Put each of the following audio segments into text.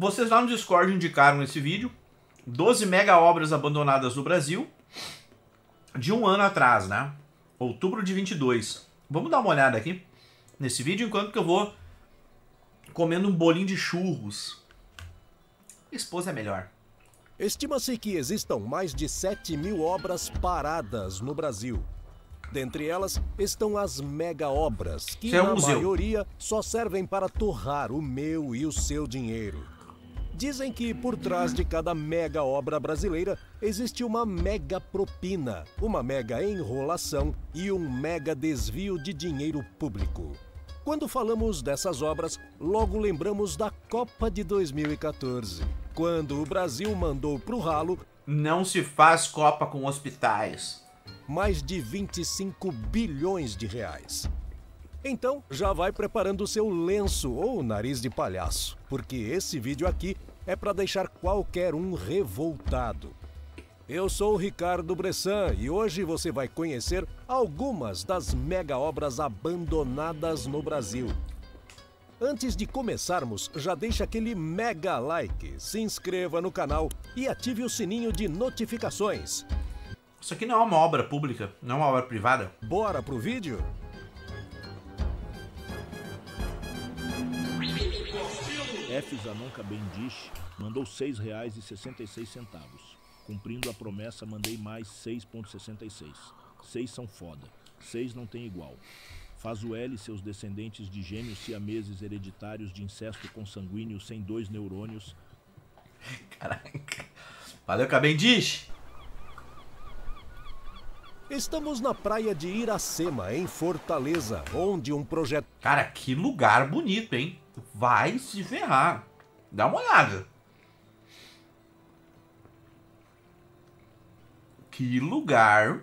Vocês lá no Discord indicaram esse vídeo. 12 mega obras abandonadas no Brasil. De um ano atrás, né? Outubro de 22. Vamos dar uma olhada aqui nesse vídeo, enquanto que eu vou comendo um bolinho de churros. Esposa é melhor. Estima-se que existam mais de 7 mil obras paradas no Brasil. Dentre elas estão as mega-obras, que é um na museu. maioria só servem para torrar o meu e o seu dinheiro. Dizem que por trás de cada mega obra brasileira existe uma mega propina, uma mega enrolação e um mega desvio de dinheiro público. Quando falamos dessas obras, logo lembramos da Copa de 2014, quando o Brasil mandou pro ralo. Não se faz Copa com hospitais. Mais de 25 bilhões de reais. Então, já vai preparando o seu lenço ou nariz de palhaço, porque esse vídeo aqui é para deixar qualquer um revoltado. Eu sou o Ricardo Bressan e hoje você vai conhecer algumas das mega obras abandonadas no Brasil. Antes de começarmos, já deixa aquele mega like, se inscreva no canal e ative o sininho de notificações. Isso aqui não é uma obra pública, não é uma obra privada. Bora pro vídeo? F. Zanonca Bendiche mandou R$ 6,66, cumprindo a promessa mandei mais 6,66. Seis são foda, seis não tem igual. Faz o L seus descendentes de gêmeos siameses hereditários de incesto consanguíneo sem dois neurônios. Caraca. Valeu, Cabendish! Estamos na praia de Iracema, em Fortaleza, onde um projeto. Cara, que lugar bonito, hein? vai se ferrar. Dá uma olhada. Que lugar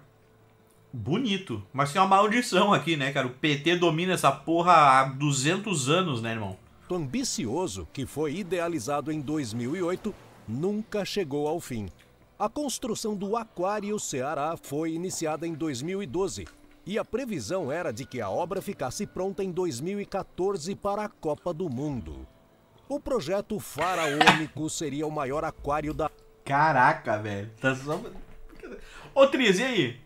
bonito. Mas tem uma maldição aqui, né, cara? O PT domina essa porra há 200 anos, né, irmão? O ambicioso, que foi idealizado em 2008, nunca chegou ao fim. A construção do Aquário Ceará foi iniciada em 2012 e a previsão era de que a obra ficasse pronta em 2014 para a Copa do Mundo. O projeto faraônico seria o maior aquário da. Caraca, velho. Tá só. Ô Tris, e aí?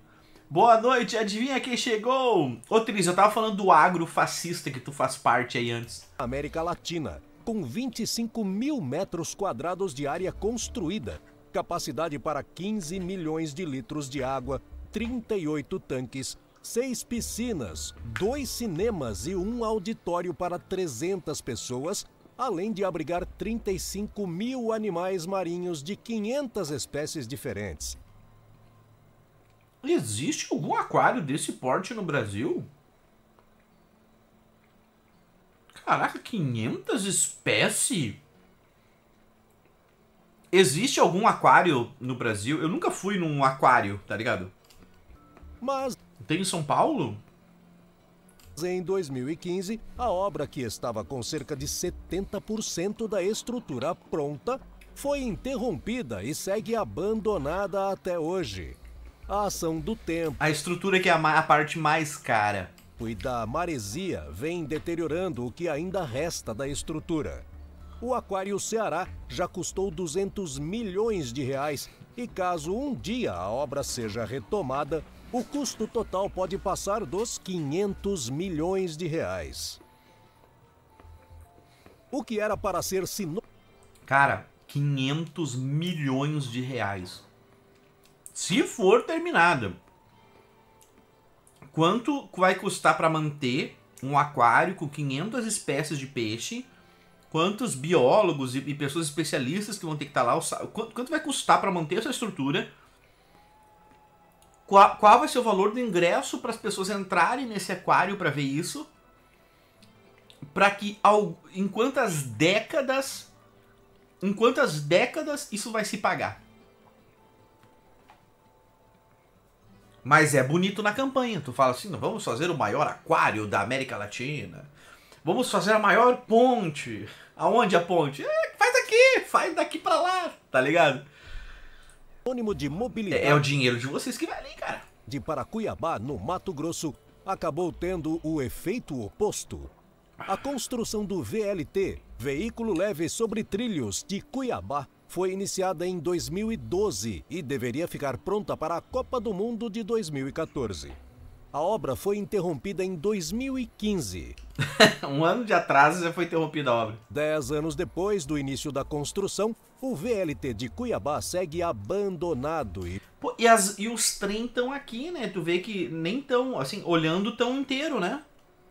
Boa noite, adivinha quem chegou? Ô Tris, eu tava falando do agro fascista que tu faz parte aí antes. América Latina, com 25 mil metros quadrados de área construída, capacidade para 15 milhões de litros de água, 38 tanques, seis piscinas, dois cinemas e um auditório para 300 pessoas, além de abrigar 35 mil animais marinhos de 500 espécies diferentes. Existe algum aquário desse porte no Brasil? Caraca, 500 espécies? Existe algum aquário no Brasil? Eu nunca fui num aquário, tá ligado? Mas tem em São Paulo? Em 2015, a obra que estava com cerca de 70% da estrutura pronta foi interrompida e segue abandonada até hoje. A ação do tempo. A estrutura que é a, a parte mais cara. E da maresia vem deteriorando o que ainda resta da estrutura. O Aquário Ceará já custou 200 milhões de reais e caso um dia a obra seja retomada, o custo total pode passar dos 500 milhões de reais. O que era para ser sinônimo. Cara, 500 milhões de reais. Se for terminada. Quanto vai custar para manter um aquário com 500 espécies de peixe? Quantos biólogos e pessoas especialistas que vão ter que estar tá lá? Quanto vai custar para manter essa estrutura? qual, qual vai ser o valor do ingresso para as pessoas entrarem nesse aquário para ver isso, para que ao, em quantas décadas, em quantas décadas isso vai se pagar. Mas é bonito na campanha. Tu fala assim, vamos fazer o maior aquário da América Latina. Vamos fazer a maior ponte. Aonde a ponte? É, faz aqui, faz daqui para lá, tá ligado? de mobilidade. É, é, o dinheiro de vocês que vai ali, cara. De Paracuiabá, no Mato Grosso, acabou tendo o efeito oposto. A construção do VLT, Veículo Leve sobre Trilhos, de Cuiabá, foi iniciada em 2012 e deveria ficar pronta para a Copa do Mundo de 2014. A obra foi interrompida em 2015. um ano de atraso já foi interrompida a obra. Dez anos depois do início da construção, o VLT de Cuiabá segue abandonado. E, Pô, e, as, e os trem estão aqui, né? Tu vê que nem tão, assim, olhando tão inteiro, né?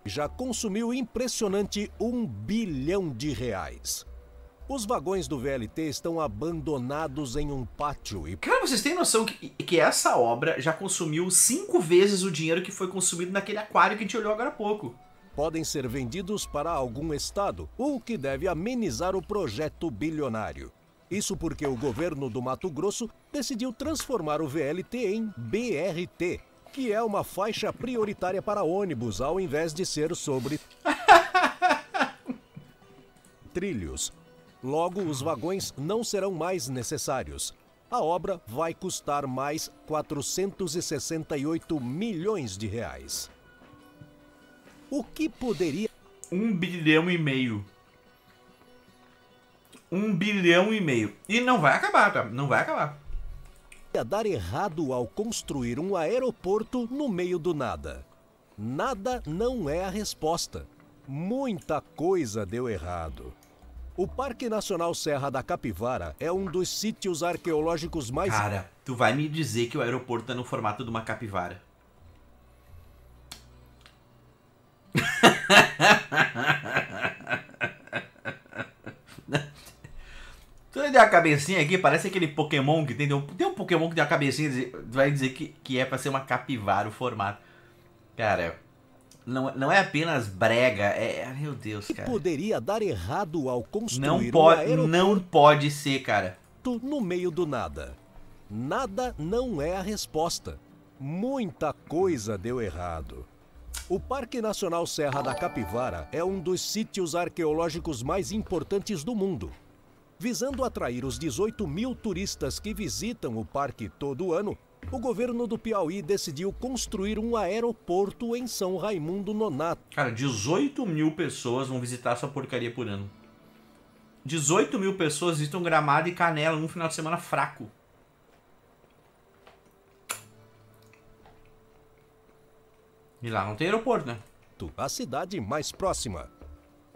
Já consumiu impressionante um bilhão de reais. Os vagões do VLT estão abandonados em um pátio e. Cara, vocês têm noção que, que essa obra já consumiu cinco vezes o dinheiro que foi consumido naquele aquário que a gente olhou agora há pouco? Podem ser vendidos para algum estado, o que deve amenizar o projeto bilionário. Isso porque o governo do Mato Grosso decidiu transformar o VLT em BRT, que é uma faixa prioritária para ônibus, ao invés de ser sobre. Trilhos, Logo, os vagões não serão mais necessários. A obra vai custar mais 468 milhões de reais. O que poderia. Um bilhão e meio. Um bilhão e meio. E não vai acabar, tá? Não vai acabar. Ia dar errado ao construir um aeroporto no meio do nada. Nada não é a resposta. Muita coisa deu errado. O Parque Nacional Serra da Capivara é um dos sítios arqueológicos mais. Cara, tu vai me dizer que o aeroporto tá no formato de uma capivara. tu deu a cabecinha aqui, parece aquele Pokémon que tem. Tem um Pokémon que tem uma cabecinha, vai dizer que, que é pra ser uma capivara o formato. Cara, não, é, não é apenas brega, é. é meu Deus, cara. Poderia dar errado ao construir não pode, um Não pode ser, cara. No meio do nada. Nada não é a resposta. Muita coisa deu errado. O Parque Nacional Serra da Capivara é um dos sítios arqueológicos mais importantes do mundo. Visando atrair os 18 mil turistas que visitam o parque todo ano, o governo do Piauí decidiu construir um aeroporto em São Raimundo Nonato. Cara, 18 mil pessoas vão visitar essa porcaria por ano. 18 mil pessoas visitam Gramado e Canela num final de semana fraco. E lá não tem aeroporto, né? A cidade mais próxima.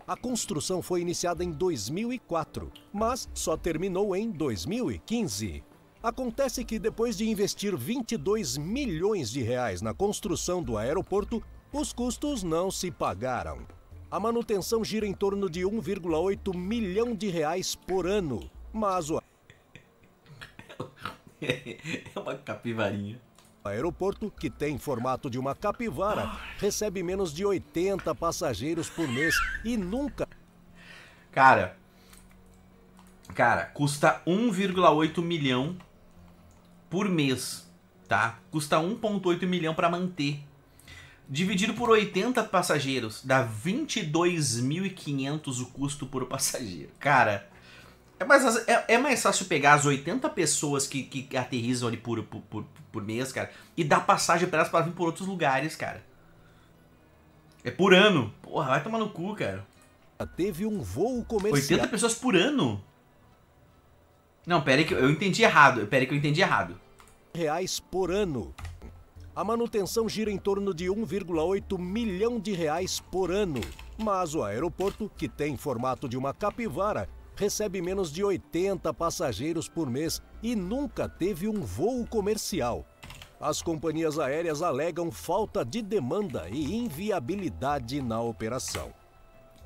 A construção foi iniciada em 2004, mas só terminou em 2015. Acontece que depois de investir 22 milhões de reais na construção do aeroporto, os custos não se pagaram. A manutenção gira em torno de 1,8 milhão de reais por ano, mas o é uma capivarinha. O aeroporto, que tem formato de uma capivara, recebe menos de 80 passageiros por mês e nunca. Cara, cara, custa 1,8 milhão por mês, tá? Custa 1.8 milhão para manter. Dividido por 80 passageiros, dá 22.500 o custo por passageiro. Cara, é mais, é, é, mais fácil pegar as 80 pessoas que, que aterrizam ali por, por, por, por mês, cara, e dar passagem para elas para vir por outros lugares, cara. É por ano. Porra, vai tomar no cu, cara. Ah, teve um voo comercial. 80 pessoas por ano? Não, pera aí que eu entendi errado. Pera aí que eu entendi errado reais por ano. A manutenção gira em torno de 1,8 milhão de reais por ano, mas o aeroporto, que tem formato de uma capivara, recebe menos de 80 passageiros por mês e nunca teve um voo comercial. As companhias aéreas alegam falta de demanda e inviabilidade na operação.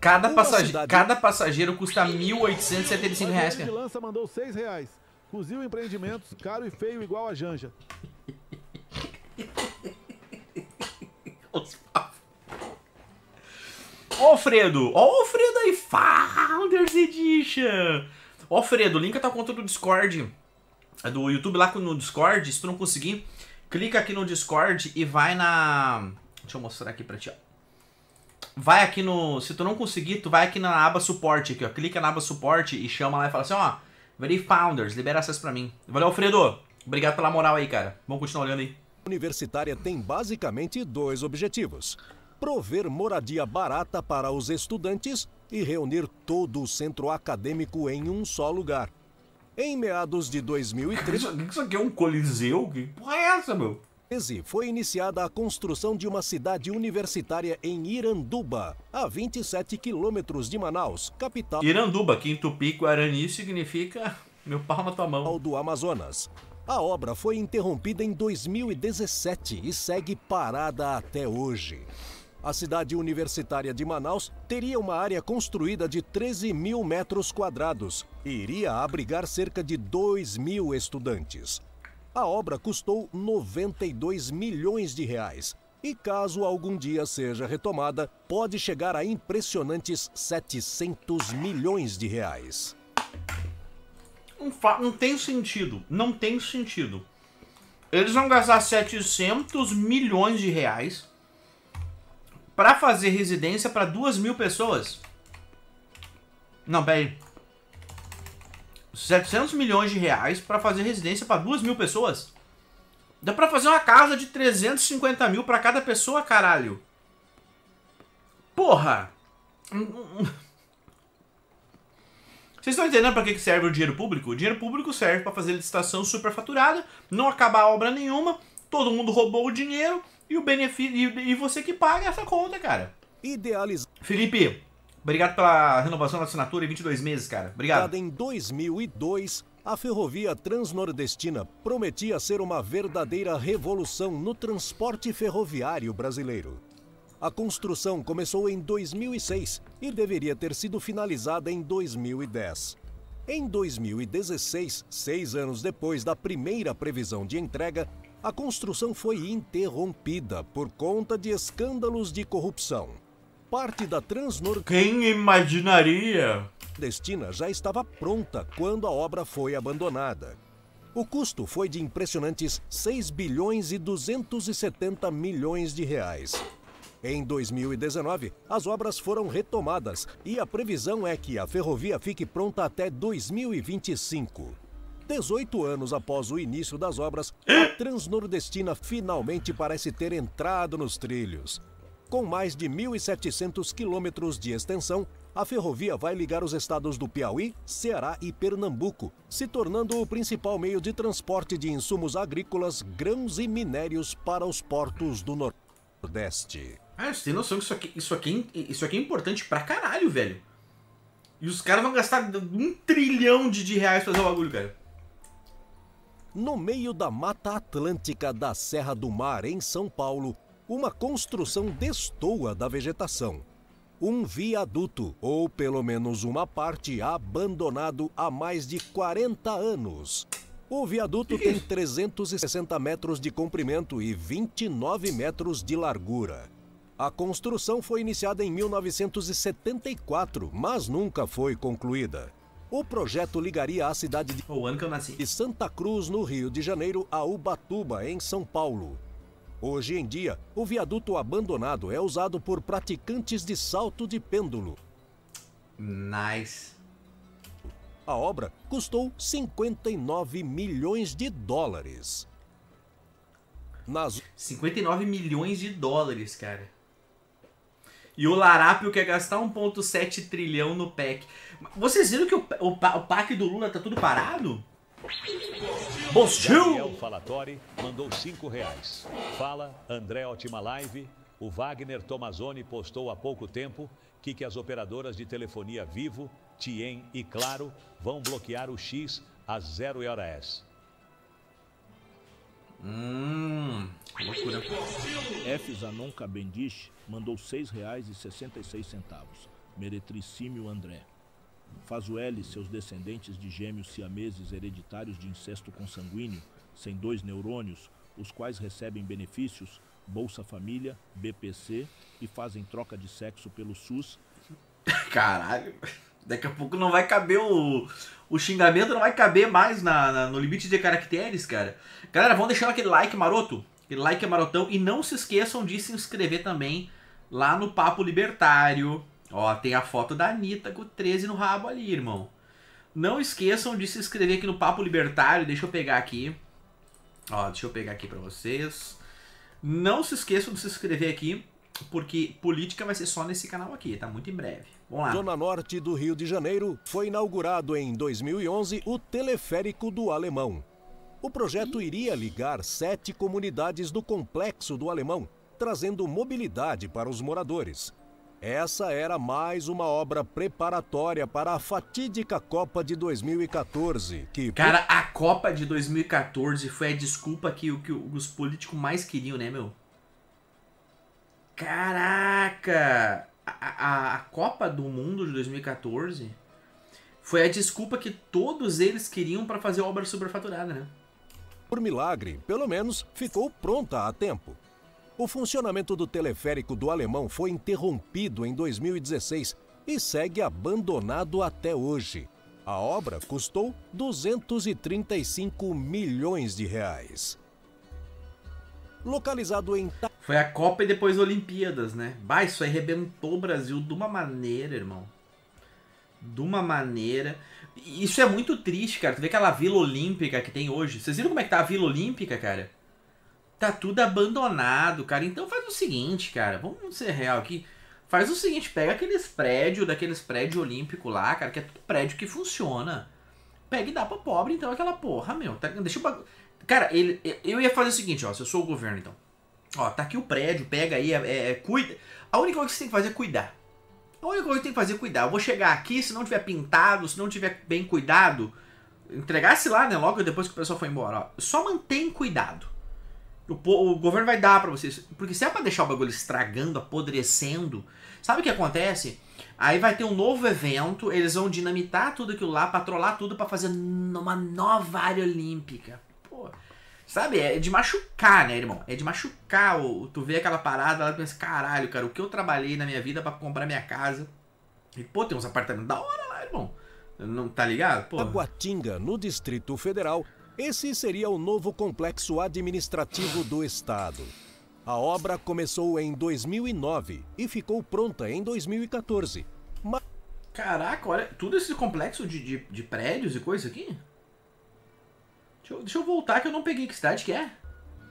Cada, passage... Cada passageiro custa R$ 1.875. Reais, 6,00. Cozil Empreendimentos, caro e feio igual a Janja. Alfredo! Ó Alfredo aí! Founders Edition! Alfredo, linka tá tua conta do Discord, é do YouTube lá no Discord. Se tu não conseguir, clica aqui no Discord e vai na... Deixa eu mostrar aqui pra ti, ó. Vai aqui no... Se tu não conseguir, tu vai aqui na aba suporte aqui, ó. Clica na aba suporte e chama lá e fala assim, ó... Very Founders, libera acesso pra mim. Valeu, Alfredo. Obrigado pela moral aí, cara. Vamos continuar olhando aí. Universitária tem basicamente dois objetivos: prover moradia barata para os estudantes e reunir todo o centro acadêmico em um só lugar. Em meados de 2003. isso aqui é um coliseu? Que porra é essa, meu? 2013 foi iniciada a construção de uma cidade universitária em Iranduba, a 27 quilômetros de Manaus, capital. Iranduba, que em tupi-guarani significa meu pau na tua mão. Do Amazonas. A obra foi interrompida em 2017 e segue parada até hoje. A cidade universitária de Manaus teria uma área construída de 13 mil metros quadrados e iria abrigar cerca de 2 mil estudantes. A obra custou 92 milhões de reais e, caso algum dia seja retomada, pode chegar a impressionantes 700 milhões de reais. Não, não tem sentido, não tem sentido. Eles vão gastar 700 milhões de reais para fazer residência para duas mil pessoas? Não, peraí. 700 milhões de reais para fazer residência para 2 mil pessoas? Dá pra fazer uma casa de 350 mil pra cada pessoa, caralho. Porra! Vocês estão entendendo para que serve o dinheiro público? O dinheiro público serve para fazer licitação superfaturada, não acabar obra nenhuma, todo mundo roubou o dinheiro e o benefício e, você que paga essa conta, cara. idealiz Felipe, Obrigado pela renovação da assinatura em 22 meses, cara. Obrigado. Em 2002, a ferrovia transnordestina prometia ser uma verdadeira revolução no transporte ferroviário brasileiro. A construção começou em 2006 e deveria ter sido finalizada em 2010. Em 2016, seis anos depois da primeira previsão de entrega, a construção foi interrompida por conta de escândalos de corrupção parte da Transnor... Quem imaginaria? Destina já estava pronta quando a obra foi abandonada. O custo foi de impressionantes 6 bilhões e 270 milhões de reais. Em 2019, as obras foram retomadas e a previsão é que a ferrovia fique pronta até 2025. 18 anos após o início das obras, a Transnordestina finalmente parece ter entrado nos trilhos. Com mais de 1.700 quilômetros de extensão, a ferrovia vai ligar os estados do Piauí, Ceará e Pernambuco, se tornando o principal meio de transporte de insumos agrícolas, grãos e minérios para os portos do Nordeste. Ah, você tem noção que isso aqui, isso aqui, é isso aqui é importante pra caralho, velho. E os caras vão gastar um trilhão de, de reais pra fazer o bagulho, cara. No meio da Mata Atlântica da Serra do Mar, em São Paulo, uma construção destoa da vegetação. Um viaduto, ou pelo menos uma parte, abandonado há mais de 40 anos. O viaduto tem 360 metros de comprimento e 29 metros de largura. A construção foi iniciada em 1974, mas nunca foi concluída. O projeto ligaria a cidade de Santa Cruz, no Rio de Janeiro, a Ubatuba, em São Paulo, Hoje em dia, o viaduto abandonado é usado por praticantes de salto de pêndulo. Nice. A obra custou 59 milhões de dólares. Nas... 59 milhões de dólares, cara. E o Larápio quer gastar 1,7 trilhão no PEC. Vocês viram que o, o, o PAC do Lula tá tudo parado? Bostil! Daniel Falatori mandou cinco reais. Fala, André Ótima Live. O Wagner Tomazoni postou há pouco tempo que, que as operadoras de telefonia Vivo, Tien e Claro vão bloquear o X a zero horas. Hum, loucura. F. Zanon Cabendish mandou R$ 6,66. Meretricímio André faz o L seus descendentes de gêmeos siameses hereditários de incesto consanguíneo, sem dois neurônios, os quais recebem benefícios, Bolsa Família, BPC e fazem troca de sexo pelo SUS. Caralho, daqui a pouco não vai caber o. O xingamento não vai caber mais na, na no limite de caracteres, cara. Galera, vão deixando aquele like maroto, aquele like marotão, e não se esqueçam de se inscrever também lá no Papo Libertário Ó, tem a foto da Anitta com 13 no rabo ali, irmão. Não esqueçam de se inscrever aqui no Papo Libertário. Deixa eu pegar aqui. Ó, deixa eu pegar aqui para vocês. Não se esqueçam de se inscrever aqui, porque política vai ser só nesse canal aqui, tá muito em breve. Vamos lá. Zona Norte do Rio de Janeiro foi inaugurado em 2011 o Teleférico do Alemão. O projeto iria ligar sete comunidades do complexo do Alemão, trazendo mobilidade para os moradores essa era mais uma obra preparatória para a fatídica Copa de 2014. Que... Cara, a Copa de 2014 foi a desculpa que, que os políticos mais queriam, né, meu? Caraca! A, a, a Copa do Mundo de 2014 foi a desculpa que todos eles queriam para fazer obra superfaturada, né? Por milagre, pelo menos ficou pronta a tempo. O funcionamento do teleférico do Alemão foi interrompido em 2016 e segue abandonado até hoje. A obra custou 235 milhões de reais. Localizado em. Foi a Copa e depois Olimpíadas, né? Bah, isso aí rebentou o Brasil de uma maneira, irmão. De uma maneira. Isso é muito triste, cara. Tu vê aquela Vila Olímpica que tem hoje. Vocês viram como é que tá a Vila Olímpica, cara? Tá tudo abandonado, cara. Então faz o seguinte, cara. Vamos ser real aqui. Faz o seguinte, pega aqueles prédios, daqueles prédios olímpicos lá, cara, que é tudo prédio que funciona. Pega e dá pra pobre, então, aquela porra, meu. Tá, deixa o Cara, ele, eu ia fazer o seguinte, ó. Se eu sou o governo, então. Ó, tá aqui o prédio, pega aí, é, é, é, cuida. A única coisa que você tem que fazer é cuidar. A única coisa que tem que fazer é cuidar. Eu vou chegar aqui, se não tiver pintado, se não tiver bem cuidado, entregasse lá, né? Logo depois que o pessoal foi embora. Ó. Só mantém cuidado. O, o governo vai dar para vocês. Porque se é pra deixar o bagulho estragando, apodrecendo, sabe o que acontece? Aí vai ter um novo evento, eles vão dinamitar tudo aquilo lá, patrolar tudo para fazer uma nova área olímpica. Pô, sabe? É de machucar, né, irmão? É de machucar. O, tu vê aquela parada lá e pensa, caralho, cara, o que eu trabalhei na minha vida para comprar minha casa? E, pô, tem uns apartamentos da hora lá, irmão. Não tá ligado? Pô. Aguatinga, no Distrito Federal, esse seria o novo complexo administrativo do Estado. A obra começou em 2009 e ficou pronta em 2014. Mas... Caraca, olha, tudo esse complexo de, de, de prédios e coisa aqui? Deixa eu, deixa eu, voltar que eu não peguei que cidade que é.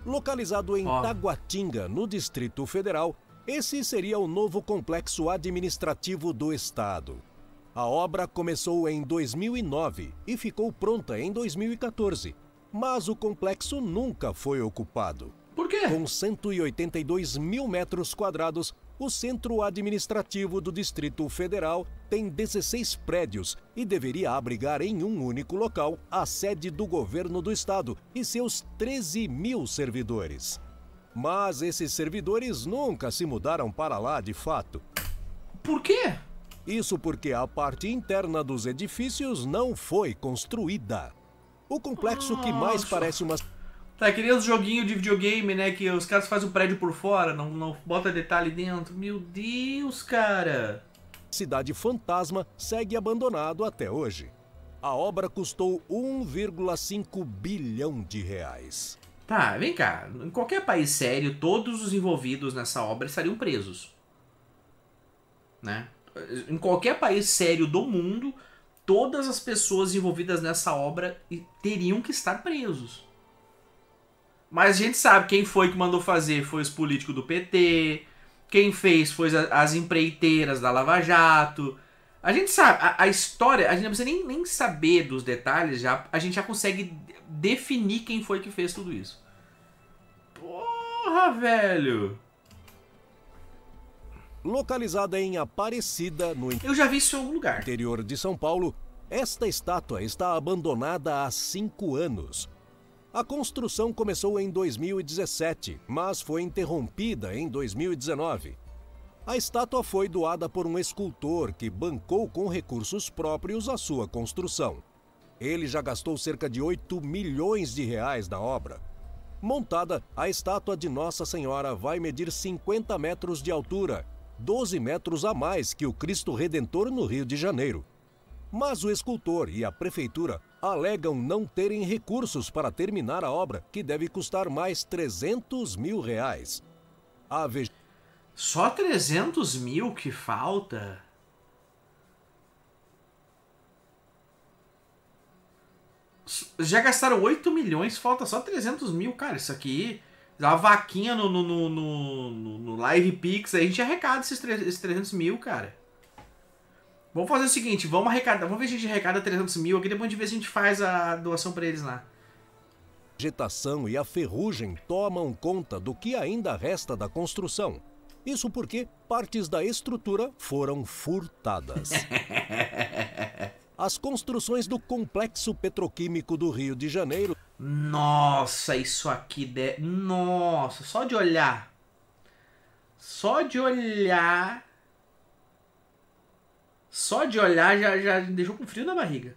Localizado em oh. Taguatinga, no Distrito Federal, esse seria o novo complexo administrativo do Estado. A obra começou em 2009 e ficou pronta em 2014, mas o complexo nunca foi ocupado. Por quê? Com 182 mil metros quadrados, o centro administrativo do Distrito Federal tem 16 prédios e deveria abrigar em um único local a sede do governo do estado e seus 13 mil servidores. Mas esses servidores nunca se mudaram para lá de fato. Por quê? Isso porque a parte interna dos edifícios não foi construída. O complexo Nossa. que mais parece uma. Tá, é que nem os joguinhos de videogame, né? Que os caras fazem o prédio por fora, não, não bota detalhe dentro. Meu Deus, cara! Cidade Fantasma segue abandonado até hoje. A obra custou 1,5 bilhão de reais. Tá, vem cá. Em qualquer país sério, todos os envolvidos nessa obra estariam presos. Né? em qualquer país sério do mundo, todas as pessoas envolvidas nessa obra teriam que estar presos. Mas a gente sabe quem foi que mandou fazer, foi os políticos do PT, quem fez foi as empreiteiras da Lava Jato. A gente sabe, a, a história, a gente não precisa nem, nem saber dos detalhes, já, a gente já consegue definir quem foi que fez tudo isso. Porra, velho! localizada em Aparecida, no Eu já vi isso em algum lugar. interior de São Paulo. Esta estátua está abandonada há cinco anos. A construção começou em 2017, mas foi interrompida em 2019. A estátua foi doada por um escultor que bancou com recursos próprios a sua construção. Ele já gastou cerca de 8 milhões de reais na obra. Montada, a estátua de Nossa Senhora vai medir 50 metros de altura 12 metros a mais que o Cristo Redentor no Rio de Janeiro. Mas o escultor e a prefeitura alegam não terem recursos para terminar a obra, que deve custar mais 300 mil reais. A Só 300 mil que falta? Já gastaram 8 milhões, falta só 300 mil. Cara, isso aqui a vaquinha no, no, no, no, no Live Pix, a gente arrecada esses, 300, esses 300 mil, cara. Vamos fazer o seguinte, vamos arrecadar, vamos ver se a gente arrecada 300 mil aqui, depois a gente vê se a gente faz a doação para eles lá. A vegetação e a ferrugem tomam conta do que ainda resta da construção. Isso porque partes da estrutura foram furtadas. as construções do complexo petroquímico do Rio de Janeiro. Nossa, isso aqui de... Nossa, só de olhar. Só de olhar. Só de olhar já, já deixou com frio na barriga.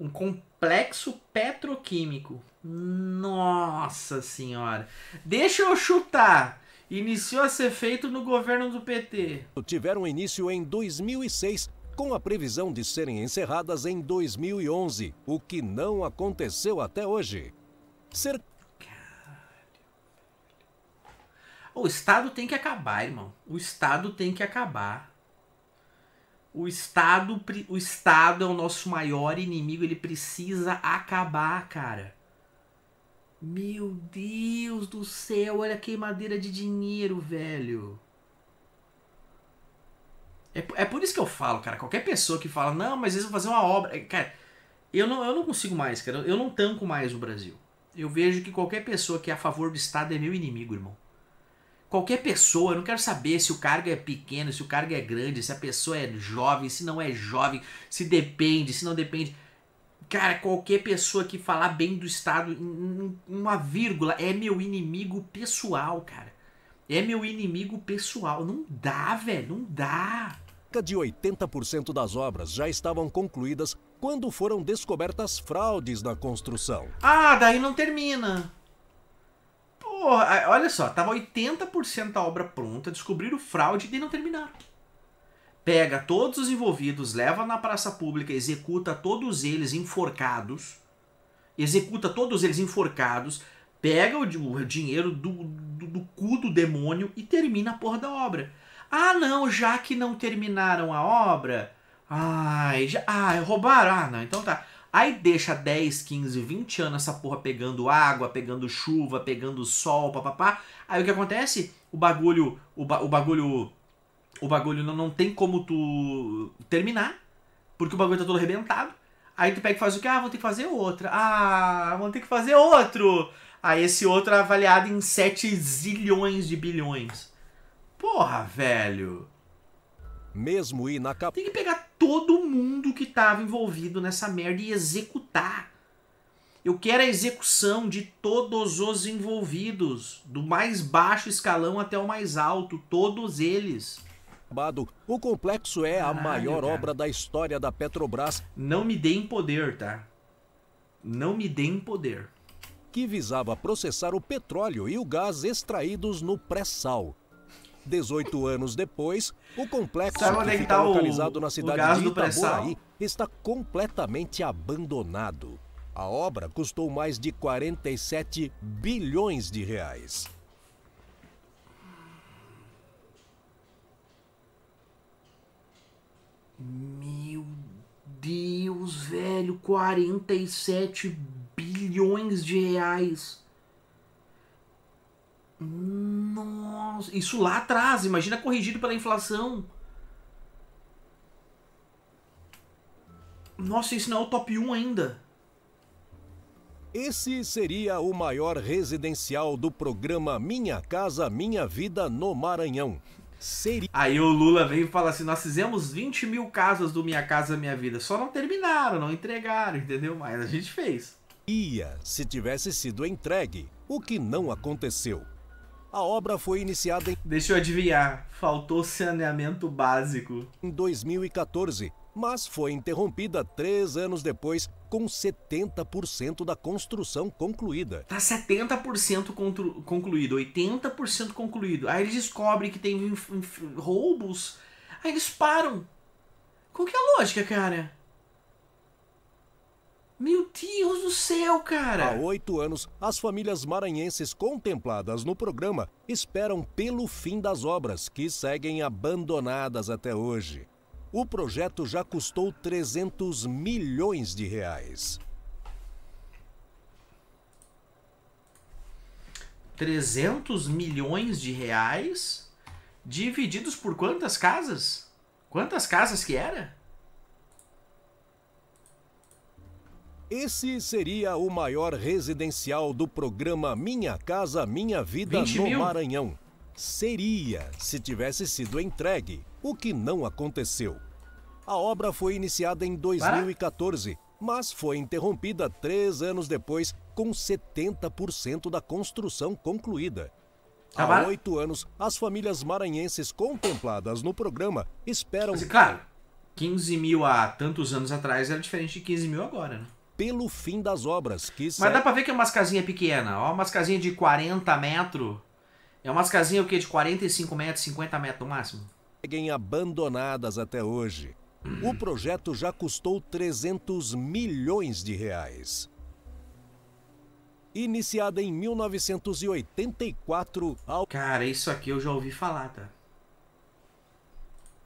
Um complexo petroquímico. Nossa senhora. Deixa eu chutar. Iniciou a ser feito no governo do PT. Tiveram início em 2006 com a previsão de serem encerradas em 2011, o que não aconteceu até hoje. Cerca O Estado tem que acabar, irmão. O Estado tem que acabar. O Estado, o Estado é o nosso maior inimigo. Ele precisa acabar, cara. Meu Deus do céu, olha a queimadeira de dinheiro, velho. É, é por isso que eu falo, cara. Qualquer pessoa que fala, não, mas eles vão fazer uma obra. É, cara, eu não, eu não consigo mais, cara. Eu não tanco mais o Brasil. Eu vejo que qualquer pessoa que é a favor do Estado é meu inimigo, irmão. Qualquer pessoa, eu não quero saber se o cargo é pequeno, se o cargo é grande, se a pessoa é jovem, se não é jovem, se depende, se não depende. Cara, qualquer pessoa que falar bem do Estado, uma vírgula, é meu inimigo pessoal, cara. É meu inimigo pessoal. Não dá, velho, não dá cerca de 80% das obras já estavam concluídas quando foram descobertas fraudes na construção. Ah, daí não termina. Porra, olha só, tava 80% da obra pronta, descobriram fraude e não terminaram. Pega todos os envolvidos, leva na praça pública, executa todos eles enforcados. Executa todos eles enforcados, pega o, o dinheiro do, do, do cu do demônio e termina a porra da obra. Ah, não, já que não terminaram a obra. Ai, já, ai, roubaram. Ah, não, então tá. Aí deixa 10, 15, 20 anos essa porra pegando água, pegando chuva, pegando sol, papapá. Aí o que acontece? O bagulho, o, ba o bagulho, o bagulho não, não tem como tu terminar, porque o bagulho tá todo arrebentado. Aí tu pega e faz o que? Ah, vão ter que fazer outra. Ah, vão ter que fazer outro. Aí esse outro é avaliado em 7 zilhões de bilhões. Porra, velho. Mesmo ir na cap... Tem que pegar todo mundo que tava envolvido nessa merda e executar. Eu quero a execução de todos os envolvidos, do mais baixo escalão até o mais alto, todos eles. O complexo é Caralho, a maior cara. obra da história da Petrobras. Não me deem poder, tá? Não me deem poder. Que visava processar o petróleo e o gás extraídos no pré-sal. 18 anos depois, o complexo Sabe é que fica tá localizado o, na cidade de Itaboraí está completamente abandonado. A obra custou mais de 47 bilhões de reais. Meu Deus, velho, 47 bilhões de reais. Nossa, isso lá atrás, imagina corrigido pela inflação. Nossa, isso não é o top 1 ainda. Esse seria o maior residencial do programa Minha Casa Minha Vida no Maranhão. Seria... Aí o Lula veio e fala assim: nós fizemos 20 mil casas do Minha Casa Minha Vida. Só não terminaram, não entregaram, entendeu? Mas a gente fez. Ia se tivesse sido entregue, o que não aconteceu. A obra foi iniciada em. Deixa eu adivinhar, faltou saneamento básico. Em 2014, mas foi interrompida três anos depois, com 70% da construção concluída. Tá 70% concluído, 80% concluído. Aí eles descobrem que tem roubos, aí eles param. Qual que é a lógica, cara? Meu Deus do céu, cara! Há oito anos, as famílias maranhenses contempladas no programa esperam pelo fim das obras, que seguem abandonadas até hoje. O projeto já custou 300 milhões de reais. 300 milhões de reais divididos por quantas casas? Quantas casas que era? Esse seria o maior residencial do programa Minha Casa Minha Vida no mil? Maranhão. Seria, se tivesse sido entregue, o que não aconteceu. A obra foi iniciada em 2014, mas foi interrompida três anos depois, com 70% da construção concluída. Há oito anos, as famílias maranhenses contempladas no programa esperam. Mas, cara, 15 mil há tantos anos atrás era diferente de 15 mil agora, né? pelo fim das obras. Que Mas serve... dá pra ver que é umas casinhas pequenas, ó, umas casinhas de 40 metros. É umas casinhas o quê? De 45 metros, 50 metros no máximo? Seguem abandonadas até hoje. Uhum. O projeto já custou 300 milhões de reais. Iniciada em 1984 ao... Cara, isso aqui eu já ouvi falar, tá?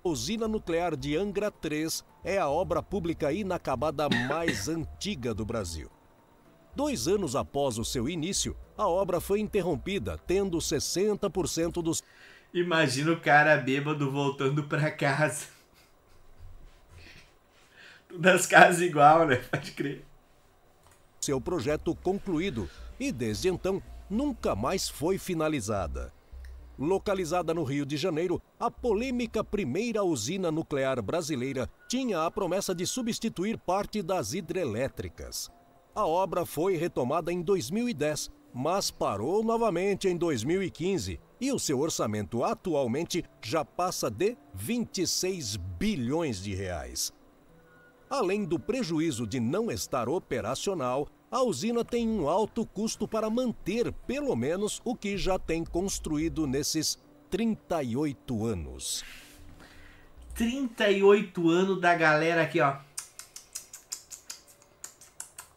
Usina nuclear de Angra 3 é a obra pública inacabada mais antiga do Brasil. Dois anos após o seu início, a obra foi interrompida, tendo 60% dos. Imagina o cara bêbado voltando para casa. Das casas igual, né? Pode crer. Seu projeto concluído e desde então nunca mais foi finalizada. Localizada no Rio de Janeiro, a polêmica primeira usina nuclear brasileira tinha a promessa de substituir parte das hidrelétricas. A obra foi retomada em 2010, mas parou novamente em 2015 e o seu orçamento atualmente já passa de 26 bilhões de reais. Além do prejuízo de não estar operacional, a usina tem um alto custo para manter pelo menos o que já tem construído nesses 38 anos. 38 anos da galera aqui, ó.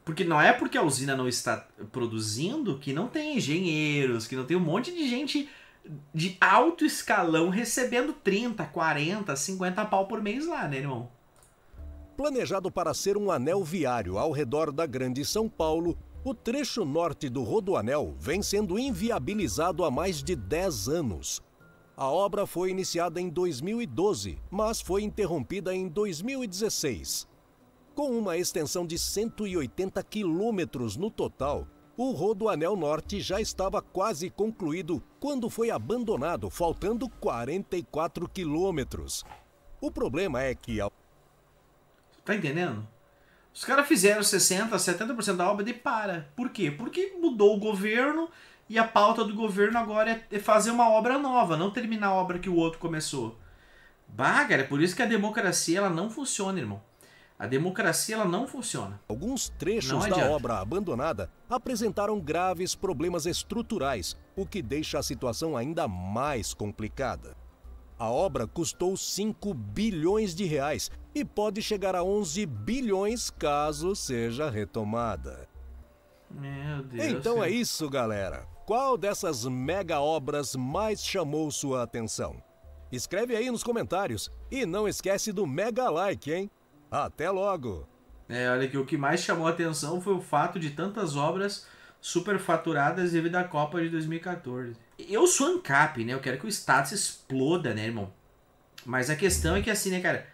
Porque não é porque a usina não está produzindo que não tem engenheiros, que não tem um monte de gente de alto escalão recebendo 30, 40, 50 pau por mês lá, né, irmão? Planejado para ser um anel viário ao redor da Grande São Paulo, o trecho norte do Rodoanel vem sendo inviabilizado há mais de 10 anos. A obra foi iniciada em 2012, mas foi interrompida em 2016. Com uma extensão de 180 quilômetros no total, o Rodoanel Norte já estava quase concluído quando foi abandonado, faltando 44 quilômetros. O problema é que, ao Tá entendendo? Os caras fizeram 60%, 70% da obra e para. Por quê? Porque mudou o governo e a pauta do governo agora é fazer uma obra nova, não terminar a obra que o outro começou. Bah, é por isso que a democracia ela não funciona, irmão. A democracia ela não funciona. Alguns trechos da obra abandonada apresentaram graves problemas estruturais, o que deixa a situação ainda mais complicada. A obra custou 5 bilhões de reais e pode chegar a 11 bilhões caso seja retomada. Meu Deus. Então é isso, galera. Qual dessas mega obras mais chamou sua atenção? Escreve aí nos comentários e não esquece do mega like, hein? Até logo. É, olha que o que mais chamou a atenção foi o fato de tantas obras superfaturadas devido à Copa de 2014. Eu sou ANCAP, né? Eu quero que o status exploda, né, irmão? Mas a questão é que assim, né, cara?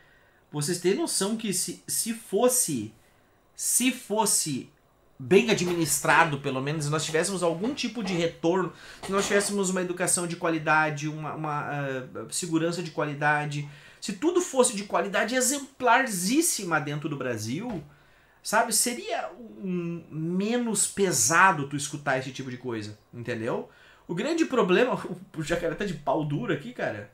Vocês têm noção que se, se fosse. Se fosse bem administrado, pelo menos, se nós tivéssemos algum tipo de retorno, se nós tivéssemos uma educação de qualidade, uma, uma uh, segurança de qualidade, se tudo fosse de qualidade exemplarzíssima dentro do Brasil, Sabe? Seria um, menos pesado tu escutar esse tipo de coisa, entendeu? O grande problema. O jacaré tá de pau duro aqui, cara.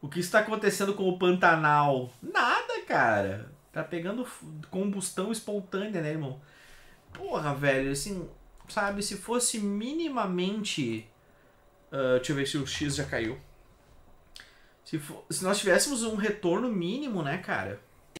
O que está acontecendo com o Pantanal? Nada, cara. Tá pegando combustão espontânea, né, irmão? Porra, velho, assim, sabe? Se fosse minimamente. Uh, deixa eu ver se o X já caiu. Se, for, se nós tivéssemos um retorno mínimo, né, cara?